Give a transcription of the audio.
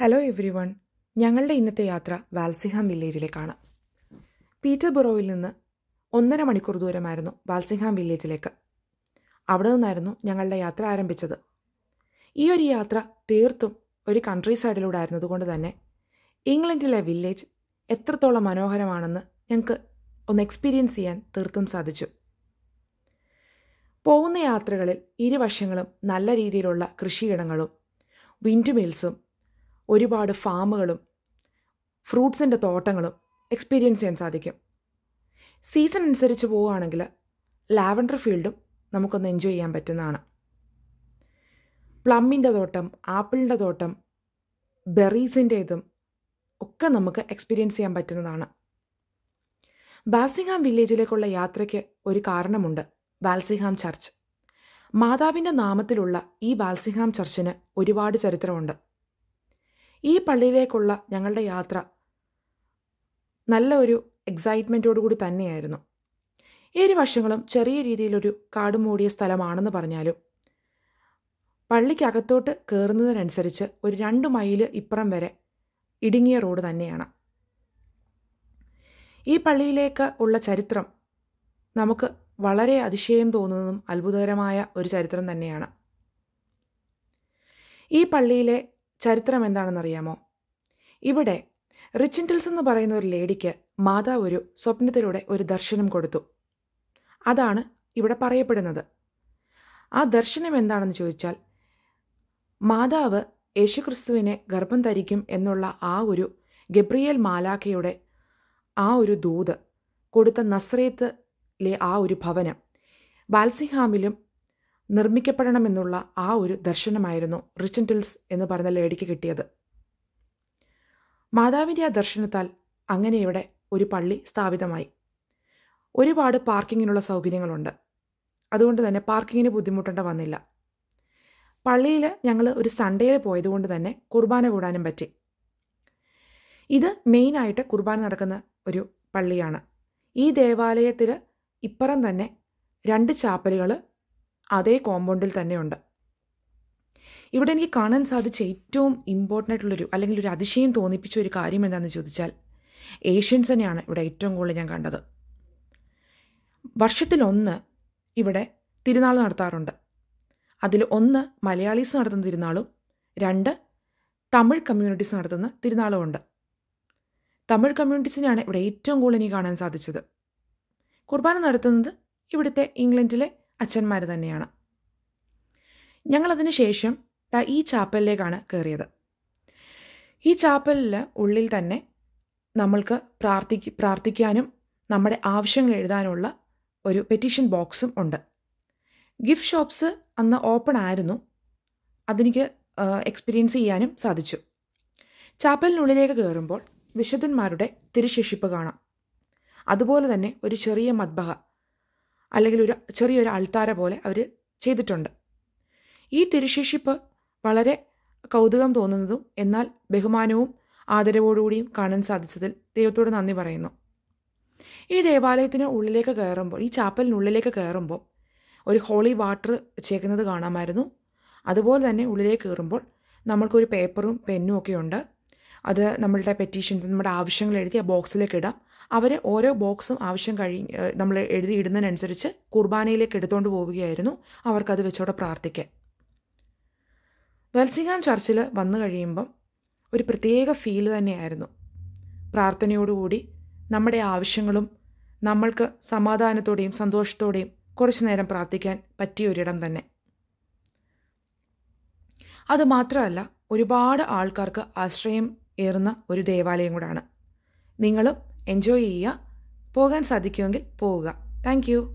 hello every one ഞങ്ങളുടെ ഇന്നത്തെ യാത്ര വാൽസിഹാം വില്ലേജിലേക്കാണ് പീറ്റർ ബൊറോയിൽ നിന്ന് ഒന്നര മണിക്കൂർ ദൂരമായിരുന്നു വാൽസിഹാം വില്ലേജിലേക്ക് അവിടെ നിന്നായിരുന്നു ഞങ്ങളുടെ യാത്ര ആരംഭിച്ചത് ഈ ഒരു യാത്ര തീർത്തും ഒരു കൺട്രി സൈഡിലൂടെ ആയിരുന്നതുകൊണ്ട് തന്നെ ഇംഗ്ലണ്ടിലെ വില്ലേജ് എത്രത്തോളം മനോഹരമാണെന്ന് ഞങ്ങൾക്ക് ഒന്ന് എക്സ്പീരിയൻസ് ചെയ്യാൻ തീർത്തും സാധിച്ചു പോകുന്ന യാത്രകളിൽ ഇരുവശങ്ങളും നല്ല രീതിയിലുള്ള കൃഷിയിടങ്ങളും വിൻഡ് മിൽസും ഒരുപാട് ഫാമുകളും ഫ്രൂട്ട്സിൻ്റെ തോട്ടങ്ങളും എക്സ്പീരിയൻസ് ചെയ്യാൻ സാധിക്കും സീസൺ അനുസരിച്ച് പോവുകയാണെങ്കിൽ ലാവൻഡർ ഫീൽഡും നമുക്കൊന്ന് എൻജോയ് ചെയ്യാൻ പറ്റുന്നതാണ് പ്ലമ്മിൻ്റെ തോട്ടം ആപ്പിളിൻ്റെ തോട്ടം ബെറീസിൻ്റെ ഇതും ഒക്കെ നമുക്ക് എക്സ്പീരിയൻസ് ചെയ്യാൻ പറ്റുന്നതാണ് ബാൽസിഹാം വില്ലേജിലേക്കുള്ള യാത്രയ്ക്ക് ഒരു കാരണമുണ്ട് ബാൽസിഹാം ചർച്ച് മാതാവിൻ്റെ നാമത്തിലുള്ള ഈ ബാൽസിഹാം ചർച്ചിന് ഒരുപാട് ചരിത്രമുണ്ട് ഈ പള്ളിയിലേക്കുള്ള ഞങ്ങളുടെ യാത്ര നല്ല ഒരു കൂടി തന്നെയായിരുന്നു വർഷങ്ങളും ചെറിയ രീതിയിലൊരു കാടുമൂടിയ സ്ഥലമാണെന്ന് പറഞ്ഞാലും പള്ളിക്കകത്തോട്ട് കയറുന്നതിനനുസരിച്ച് ഒരു രണ്ട് മൈൽ ഇപ്പുറം വരെ ഇടുങ്ങിയ റോഡ് തന്നെയാണ് ഈ പള്ളിയിലേക്ക് ഉള്ള ചരിത്രം നമുക്ക് വളരെ അതിശയം തോന്നുന്നതും അത്ഭുതകരമായ ഒരു ചരിത്രം തന്നെയാണ് ഈ പള്ളിയിലെ ചരിത്രം എന്താണെന്നറിയാമോ ഇവിടെ റിച്ചിൻറ്റിൽസ് എന്ന് പറയുന്ന ഒരു ലേഡിക്ക് മാതാവ് ഒരു സ്വപ്നത്തിലൂടെ ഒരു ദർശനം കൊടുത്തു അതാണ് ഇവിടെ പറയപ്പെടുന്നത് ആ ദർശനം എന്താണെന്ന് ചോദിച്ചാൽ മാതാവ് യേശുക്രിസ്തുവിനെ ഗർഭം ധരിക്കും എന്നുള്ള ആ ഒരു ഗബ്രിയേൽ മാലാഖയുടെ ആ ഒരു ദൂത് കൊടുത്ത നസ്രേത്തിലെ ആ ഒരു ഭവനം ബാൽസിഹാമിലും നിർമ്മിക്കപ്പെടണമെന്നുള്ള ആ ഒരു ദർശനമായിരുന്നു റിച്ചൻ എന്ന് പറഞ്ഞ ലേഡിക്ക് കിട്ടിയത് മാതാവിൻ്റെ ആ ദർശനത്താൽ അങ്ങനെ ഇവിടെ ഒരു പള്ളി സ്ഥാപിതമായി ഒരുപാട് പാർക്കിങ്ങിനുള്ള സൗകര്യങ്ങളുണ്ട് അതുകൊണ്ട് തന്നെ പാർക്കിങ്ങിന് ബുദ്ധിമുട്ടേണ്ട വന്നില്ല പള്ളിയിൽ ഞങ്ങൾ ഒരു സൺഡേയിൽ പോയതുകൊണ്ട് തന്നെ കുർബാന കൂടാനും പറ്റി ഇത് മെയിനായിട്ട് കുർബാന നടക്കുന്ന ഒരു പള്ളിയാണ് ഈ ദേവാലയത്തിൽ ഇപ്പുറം തന്നെ രണ്ട് ചാപ്പലുകൾ അതേ കോമ്പൗണ്ടിൽ തന്നെയുണ്ട് ഇവിടെ എനിക്ക് കാണാൻ സാധിച്ച ഏറ്റവും ഇമ്പോർട്ടൻ്റ് ആയിട്ടുള്ളൊരു അല്ലെങ്കിൽ ഒരു അതിശയം തോന്നിപ്പിച്ച ഒരു കാര്യം എന്താണെന്ന് ചോദിച്ചാൽ ഏഷ്യൻസ് തന്നെയാണ് ഇവിടെ ഏറ്റവും കൂടുതൽ ഞാൻ കണ്ടത് വർഷത്തിലൊന്ന് ഇവിടെ തിരുനാൾ നടത്താറുണ്ട് അതിൽ ഒന്ന് മലയാളീസ് നടത്തുന്ന തിരുനാളും രണ്ട് തമിഴ് കമ്മ്യൂണിറ്റീസ് നടത്തുന്ന തിരുനാളും ഉണ്ട് തമിഴ് കമ്മ്യൂണിറ്റീസിനെയാണ് ഇവിടെ ഏറ്റവും കൂടുതൽ എനിക്ക് കാണാൻ സാധിച്ചത് കുർബാന നടത്തുന്നത് ഇവിടുത്തെ ഇംഗ്ലണ്ടിലെ അച്ഛന്മാർ തന്നെയാണ് ഞങ്ങളതിന് ശേഷം ഈ ചാപ്പലിലേക്കാണ് കയറിയത് ഈ ചാപ്പലിൽ ഉള്ളിൽ തന്നെ നമ്മൾക്ക് പ്രാർത്ഥിക്ക പ്രാർത്ഥിക്കാനും നമ്മുടെ ആവശ്യങ്ങൾ എഴുതാനുള്ള ഒരു പെറ്റീഷൻ ബോക്സും ഉണ്ട് ഗിഫ്റ്റ് ഷോപ്സ് അന്ന് ഓപ്പൺ ആയിരുന്നു അതെനിക്ക് എക്സ്പീരിയൻസ് ചെയ്യാനും സാധിച്ചു ചാപ്പലിനുള്ളിലേക്ക് കയറുമ്പോൾ വിശുദ്ധന്മാരുടെ തിരുശേഷിപ്പ് കാണാം അതുപോലെ തന്നെ ഒരു ചെറിയ മദ്ബഹ അല്ലെങ്കിൽ ഒരു ചെറിയൊരു അൾത്താര പോലെ അവർ ചെയ്തിട്ടുണ്ട് ഈ തിരുശേഷിപ്പ് വളരെ കൗതുകം തോന്നുന്നതും എന്നാൽ ബഹുമാനവും ആദരവോടുകൂടിയും കാണാൻ സാധിച്ചതിൽ ദൈവത്തോട് നന്ദി പറയുന്നു ഈ ദേവാലയത്തിന് ഉള്ളിലേക്ക് കയറുമ്പോൾ ഈ ചാപ്പലിനുള്ളിലേക്ക് കയറുമ്പോൾ ഒരു ഹോളി വാട്ടർ ചേക്കുന്നത് കാണാമായിരുന്നു അതുപോലെ തന്നെ ഉള്ളിലേക്ക് കയറുമ്പോൾ നമ്മൾക്കൊരു പേപ്പറും പെന്നും ഒക്കെ ഉണ്ട് അത് നമ്മളുടെ പെറ്റീഷൻസ് നമ്മുടെ ആവശ്യങ്ങൾ എഴുതി ആ ബോക്സിലേക്ക് ഇടാം അവർ ഓരോ ബോക്സും ആവശ്യം കഴി നമ്മൾ എഴുതി ഇടുന്നതിനനുസരിച്ച് കുർബാനയിലേക്ക് എടുത്തുകൊണ്ട് പോവുകയായിരുന്നു അവർക്കത് വെച്ചോടെ പ്രാർത്ഥിക്കാൻ വെൽസിംഗാം ചർച്ചിൽ വന്നു കഴിയുമ്പം ഒരു പ്രത്യേക ഫീൽ തന്നെയായിരുന്നു പ്രാർത്ഥനയോടുകൂടി നമ്മുടെ ആവശ്യങ്ങളും നമ്മൾക്ക് സമാധാനത്തോടെയും സന്തോഷത്തോടെയും കുറച്ചു നേരം പ്രാർത്ഥിക്കാൻ പറ്റിയ ഒരിടം തന്നെ അതുമാത്രമല്ല ഒരുപാട് ആൾക്കാർക്ക് ആശ്രയം ഏറുന്ന ഒരു ദേവാലയം കൂടാണ് നിങ്ങളും എൻജോയ് ചെയ്യുക പോകാൻ സാധിക്കുമെങ്കിൽ പോവുക താങ്ക്